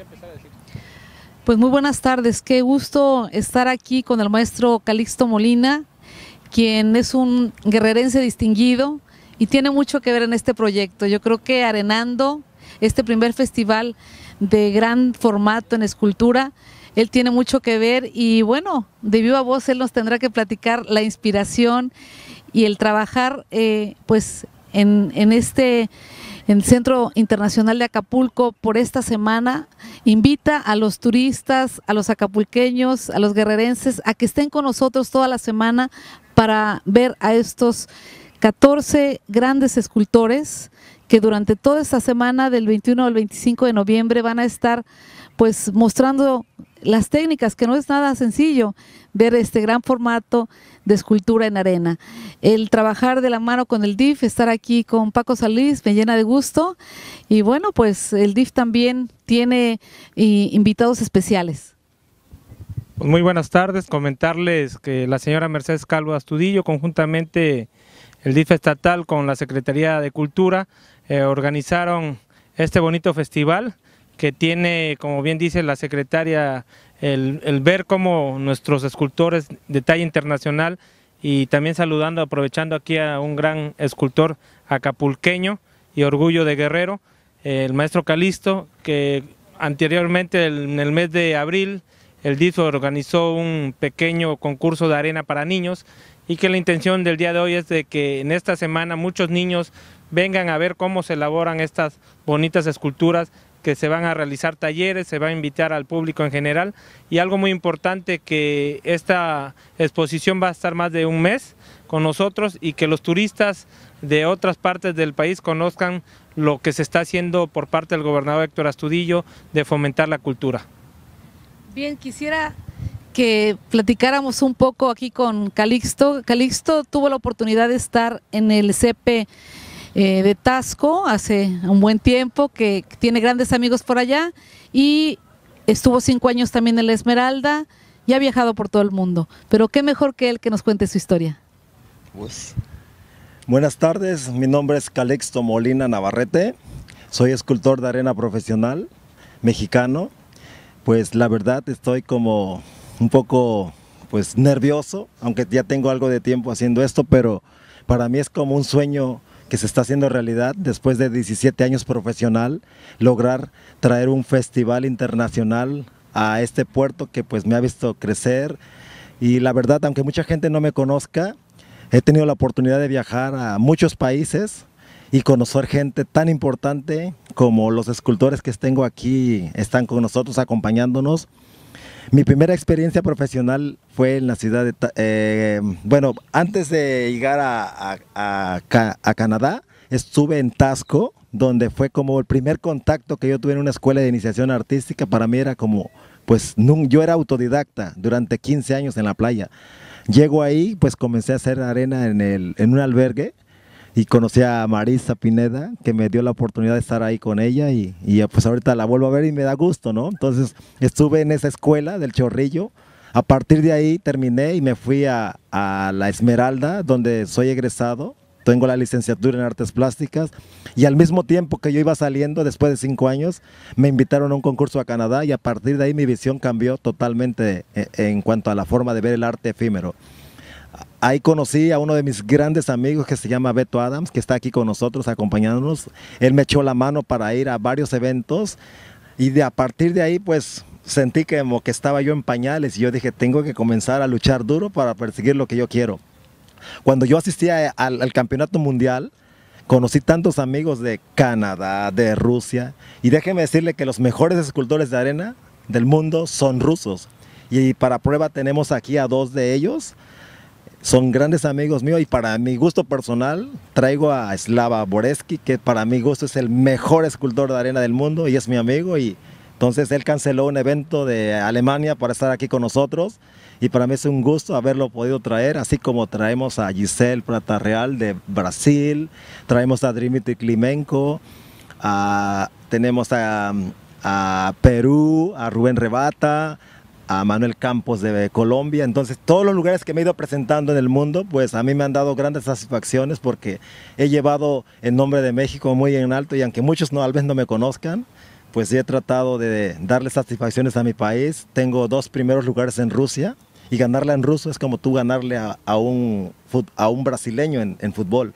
empezar a decir? Pues muy buenas tardes, qué gusto estar aquí con el maestro Calixto Molina, quien es un guerrerense distinguido y tiene mucho que ver en este proyecto. Yo creo que arenando este primer festival de gran formato en escultura, él tiene mucho que ver y bueno, de viva voz él nos tendrá que platicar la inspiración y el trabajar eh, pues en este el Centro Internacional de Acapulco por esta semana invita a los turistas, a los acapulqueños, a los guerrerenses a que estén con nosotros toda la semana para ver a estos 14 grandes escultores que durante toda esta semana del 21 al 25 de noviembre van a estar pues mostrando las técnicas, que no es nada sencillo ver este gran formato de escultura en arena. El trabajar de la mano con el DIF, estar aquí con Paco Salís, me llena de gusto. Y bueno, pues el DIF también tiene eh, invitados especiales. Pues muy buenas tardes, comentarles que la señora Mercedes Calvo Astudillo, conjuntamente el DIF estatal con la Secretaría de Cultura, eh, organizaron este bonito festival que tiene, como bien dice la secretaria, el, ver como nuestros escultores de talla internacional y también saludando, aprovechando aquí a un gran escultor acapulqueño y orgullo de guerrero, eh, el maestro Calisto, que anteriormente en el mes de abril el DIF organizó un pequeño concurso de arena para niños y que la intención del día de hoy es de que en esta semana muchos niños vengan a ver cómo se elaboran estas bonitas esculturas que se van a realizar talleres, se va a invitar al público en general y algo muy importante que esta exposición va a estar más de un mes con nosotros y que los turistas de otras partes del país conozcan lo que se está haciendo por parte del gobernador Héctor Astudillo de fomentar la cultura. Bien, quisiera que platicáramos un poco aquí con Calixto. Calixto tuvo la oportunidad de estar en el CP eh, de Tasco hace un buen tiempo, que tiene grandes amigos por allá y estuvo cinco años también en La Esmeralda y ha viajado por todo el mundo. Pero qué mejor que él que nos cuente su historia. Pues, buenas tardes, mi nombre es Calixto Molina Navarrete, soy escultor de arena profesional mexicano. Pues la verdad estoy como un poco pues nervioso, aunque ya tengo algo de tiempo haciendo esto, pero para mí es como un sueño que se está haciendo realidad después de 17 años profesional, lograr traer un festival internacional a este puerto que pues me ha visto crecer y la verdad, aunque mucha gente no me conozca, he tenido la oportunidad de viajar a muchos países y conocer gente tan importante como los escultores que tengo aquí están con nosotros acompañándonos. Mi primera experiencia profesional fue en la ciudad de... Eh, bueno, antes de llegar a, Canadá, estuve en Tasco, donde fue como el primer contacto que yo tuve en una escuela de iniciación artística. Para mí era como, pues yo era autodidacta durante 15 años en la playa. Llego ahí, pues comencé a hacer arena en, el, en un albergue y conocí a Marisa Pineda, que me dio la oportunidad de estar ahí con ella y, y, pues ahorita la vuelvo a ver y me da gusto, ¿no? Entonces estuve en esa escuela del Chorrillo, a partir de ahí terminé y me fui a, a La Esmeralda, donde soy egresado, tengo la licenciatura en artes plásticas y al mismo tiempo que yo iba saliendo, después de cinco años, me invitaron a un concurso a Canadá y a partir de ahí mi visión cambió totalmente en, eh, en cuanto a la forma de ver el arte efímero. Ahí conocí a uno de mis grandes amigos que se llama Beto Adams, que está aquí con nosotros acompañándonos. Él me echó la mano para ir a varios eventos y de a partir de ahí pues sentí que como que estaba yo en pañales y yo dije, tengo que comenzar a luchar duro para perseguir lo que yo quiero. Cuando yo asistía al, al campeonato mundial, conocí tantos amigos de Canadá, de Rusia, y déjeme decirle que los mejores escultores de arena del mundo son rusos. Y para prueba tenemos aquí a dos de ellos, son grandes amigos míos y para mi gusto personal traigo a Slava Boreski, que para mi gusto es el mejor escultor de arena del mundo y es mi amigo y entonces él canceló un evento de Alemania para estar aquí con nosotros y para mí es un gusto haberlo podido traer, así como traemos a Giselle Prata Real de Brasil, traemos a Dimitri Klimenko, tenemos a, a Perú, a Rubén Rebata, Manuel Campos de Colombia. Entonces, todos los lugares que me he ido presentando en el mundo, pues a mí me han dado grandes satisfacciones porque he llevado el nombre de México muy en alto y aunque muchos no, tal vez no me conozcan, pues he tratado de darle satisfacciones a mi país. Tengo dos primeros lugares en Rusia y ganarla en ruso es como tú ganarle a, un, a un brasileño en, fútbol.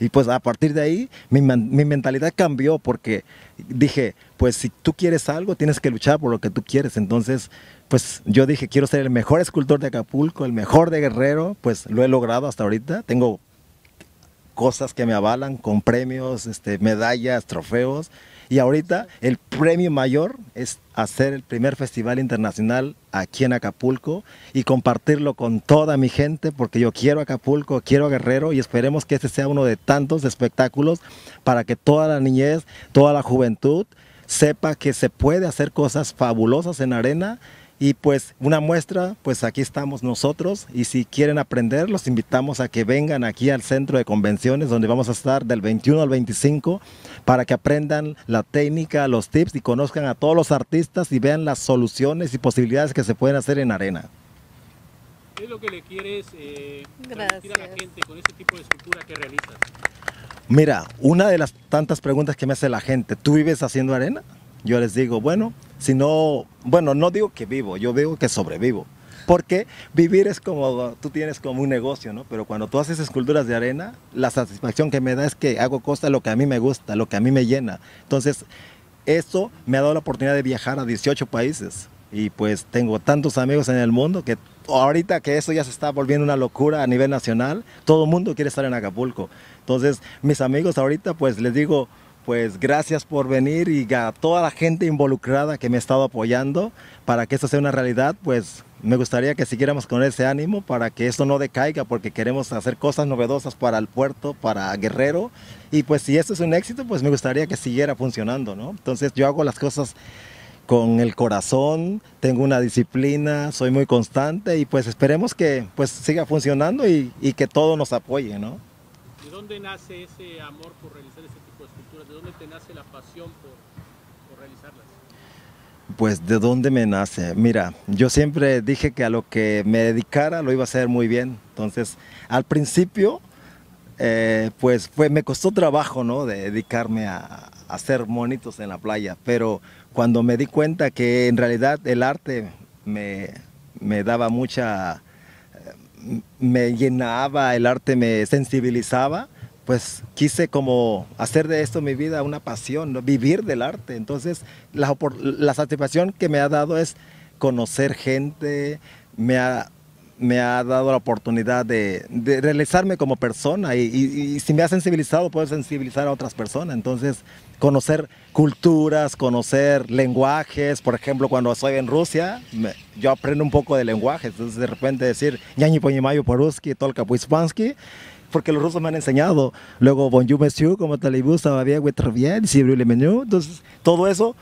Y pues a partir de ahí mi, mi, mentalidad cambió porque dije, pues si tú quieres algo, tienes que luchar por lo que tú quieres. Entonces pues yo dije, quiero ser el mejor escultor de Acapulco, el mejor de Guerrero, pues lo he logrado hasta ahorita. Tengo cosas que me avalan con premios, este, medallas, trofeos. Y ahorita el premio mayor es hacer el primer festival internacional aquí en Acapulco y compartirlo con toda mi gente porque yo quiero Acapulco, quiero Guerrero y esperemos que este sea uno de tantos espectáculos para que toda la niñez, toda la juventud sepa que se puede hacer cosas fabulosas en arena y pues una muestra, pues aquí estamos nosotros y si quieren aprender, los invitamos a que vengan aquí al centro de convenciones donde vamos a estar del 21 al 25 para que aprendan la técnica, los tips y conozcan a todos los artistas y vean las soluciones y posibilidades que se pueden hacer en arena. ¿Qué es lo que le quieres eh, a la gente con tipo de que realizas? Mira, una de las tantas preguntas que me hace la gente, ¿tú vives haciendo arena? yo les digo, bueno, si no, bueno, no digo que vivo, yo digo que sobrevivo. Porque vivir es como, tú tienes como un negocio, ¿no? Pero cuando tú haces esculturas de arena, la satisfacción que me da es que hago cosas lo que a mí me gusta, lo que a mí me llena. Entonces, eso me ha dado la oportunidad de viajar a 18 países. Y pues tengo tantos amigos en el mundo que ahorita que eso ya se está volviendo una locura a nivel nacional, todo el mundo quiere estar en Acapulco. Entonces, mis amigos ahorita, pues les digo, pues gracias por venir y a toda la gente involucrada que me ha estado apoyando para que esto sea una realidad, pues me gustaría que siguiéramos con ese ánimo para que esto no decaiga porque queremos hacer cosas novedosas para el puerto, para Guerrero y pues si esto es un éxito, pues me gustaría que siguiera funcionando, ¿no? Entonces yo hago las cosas con el corazón, tengo una disciplina, soy muy constante y pues esperemos que pues siga funcionando y, y que todo nos apoye, ¿no? ¿De dónde nace ese amor por realizar ese tipo de esculturas? ¿De dónde te nace la pasión por, realizarlas? Pues de dónde me nace. Mira, yo siempre dije que a lo que me dedicara lo iba a hacer muy bien. Entonces, al principio, eh, pues, me costó trabajo, ¿no? De dedicarme a, hacer monitos en la playa. Pero cuando me di cuenta que en realidad el arte me daba mucha me llenaba, el arte me sensibilizaba, pues quise como hacer de esto mi vida una pasión, vivir del arte. Entonces la satisfacción que me ha dado es conocer gente, me ha me ha dado la oportunidad de, realizarme como persona y, si me ha sensibilizado, puedo sensibilizar a otras personas. Entonces, conocer culturas, conocer lenguajes, por ejemplo, cuando estoy en Rusia, yo aprendo un poco de lenguaje, entonces de repente decir ñañi poruski, tolka porque los rusos me han enseñado. Luego, bonjour monsieur, como entonces todo eso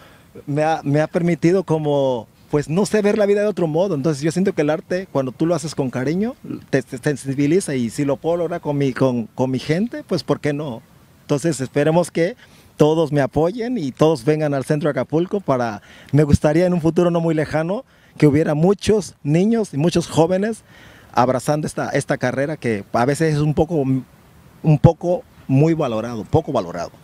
me ha, me ha permitido como pues no sé ver la vida de otro modo. Entonces yo siento que el arte, cuando tú lo haces con cariño, te, sensibiliza y si lo puedo lograr con mi, con, con mi gente, pues ¿por qué no? Entonces esperemos que todos me apoyen y todos vengan al centro de Acapulco para, me gustaría en un futuro no muy lejano, que hubiera muchos niños y muchos jóvenes abrazando esta, esta carrera que a veces es un poco, un poco muy valorado, poco valorado.